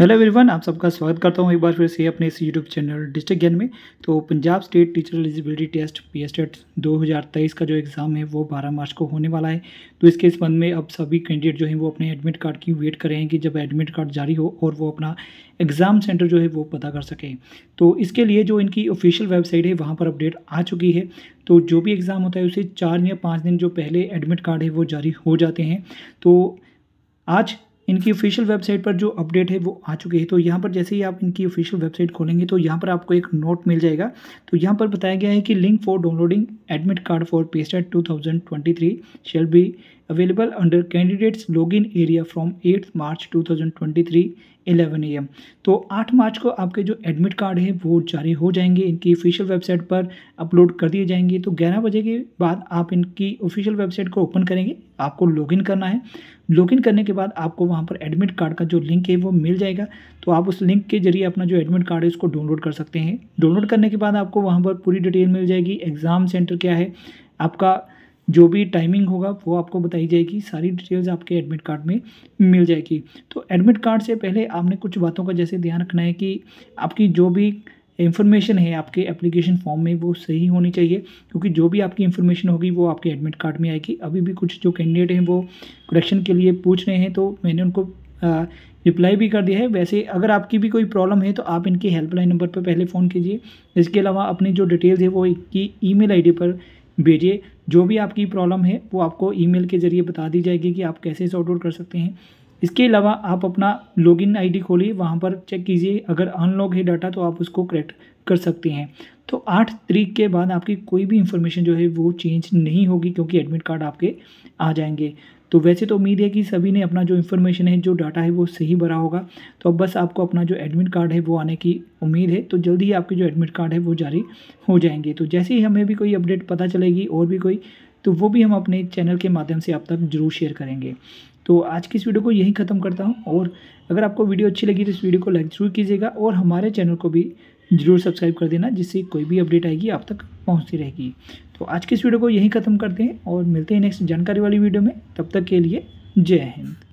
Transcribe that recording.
hello everyone आप सबका स्वागत करता हूं एक बार फिर से अपने इस यूट्यूब चैनल डिस्ट्रिक्ट ज्ञान में तो Punjab state teacher eligibility test P S TET दो का जो एग्ज़ाम है वो 12 मार्च को होने वाला है तो इसके संबंध में अब सभी कैंडिडेट जो हैं वो अपने एडमिट कार्ड की वेट कर रहे हैं कि जब एडमिट कार्ड जारी हो और वो अपना एग्ज़ाम सेंटर जो है वो पता कर सकें तो इसके लिए जो इनकी ऑफिशियल वेबसाइट है वहाँ पर अपडेट आ चुकी है तो जो भी एग्ज़ाम होता है उसे चार या पाँच दिन जो पहले एडमिट कार्ड है वो जारी हो जाते हैं तो आज इनकी ऑफिशियल वेबसाइट पर जो अपडेट है वो आ चुकी है तो यहाँ पर जैसे ही आप इनकी ऑफिशियल वेबसाइट खोलेंगे तो यहाँ पर आपको एक नोट मिल जाएगा तो यहाँ पर बताया गया है कि link for downloading admit card for PSTET two thousand twenty three shall be available under candidates login area from 8 March 2023 11 AM तो 8 मार्च को आपके जो एडमिट कार्ड हैं वो जारी हो जाएंगे इनकी ऑफिशियल वेबसाइट पर अपलोड कर दिए जाएंगे तो 11 बजे के बाद आप इनकी ऑफिशियल वेबसाइट को ओपन करेंगे आपको लॉगिन करना है लॉगिन करने के बाद आपको वहाँ पर एडमिट कार्ड का जो लिंक है वो मिल जाएगा तो आप उस लिंक के जरिए अपना जो एडमिट कार्ड है उसको डाउनलोड कर सकते हैं डाउनलोड करने के बाद आपको वहाँ पर पूरी डिटेल मिल जाएगी एग्ज़ाम सेंटर क्या है आपका जो भी टाइमिंग होगा वो आपको बताई जाएगी सारी डिटेल्स आपके एडमिट कार्ड में मिल जाएगी तो एडमिट कार्ड से पहले आपने कुछ बातों का जैसे ध्यान रखना है कि आपकी जो भी इन्फॉर्मेशन है आपके एप्लीकेशन फॉर्म में वो सही होनी चाहिए क्योंकि जो भी आपकी इन्फॉर्मेशन होगी वो आपके एडमिट कार्ड में आएगी अभी भी कुछ जो कैंडिडेट हैं वो करेक्शन के लिए पूछ रहे हैं तो मैंने उनको रिप्लाई भी कर दिया है वैसे अगर आपकी भी कोई प्रॉब्लम है तो आप इनके हेल्पलाइन नंबर पर पहले फ़ोन कीजिए इसके अलावा अपनी जो डिटेल्स है वो इनकी ई मेल पर भेजिए जो भी आपकी प्रॉब्लम है वो आपको ईमेल के ज़रिए बता दी जाएगी कि आप कैसे सॉर्ट आउट कर सकते हैं इसके अलावा आप अपना लॉगिन आईडी खोलिए वहाँ पर चेक कीजिए अगर अनलॉक है डाटा तो आप उसको करेक्ट कर सकते हैं तो आठ तरीक के बाद आपकी कोई भी इन्फॉर्मेशन जो है वो चेंज नहीं होगी क्योंकि एडमिट कार्ड आपके आ जाएंगे तो वैसे तो उम्मीद है कि सभी ने अपना जो इन्फॉर्मेशन है जो डाटा है वो सही भरा होगा तो अब बस आपको अपना जो एडमिट कार्ड है वो आने की उम्मीद है तो जल्दी ही आपके जो एडमिट कार्ड है वो जारी हो जाएंगे तो जैसे ही हमें भी कोई अपडेट पता चलेगी और भी कोई तो वो भी हम अपने चैनल के माध्यम से आप तक जरूर शेयर करेंगे तो आज की इस वीडियो को यहीं ख़त्म करता हूँ और अगर आपको वीडियो अच्छी लगी तो इस वीडियो को लाइक ज़रूर कीजिएगा और हमारे चैनल को भी ज़रूर सब्सक्राइब कर देना जिससे कोई भी अपडेट आएगी आप तक पहुँचती रहेगी तो आज की इस वीडियो को यहीं ख़त्म करते हैं और मिलते हैं नेक्स्ट जानकारी वाली वीडियो में तब तक के लिए जय हिंद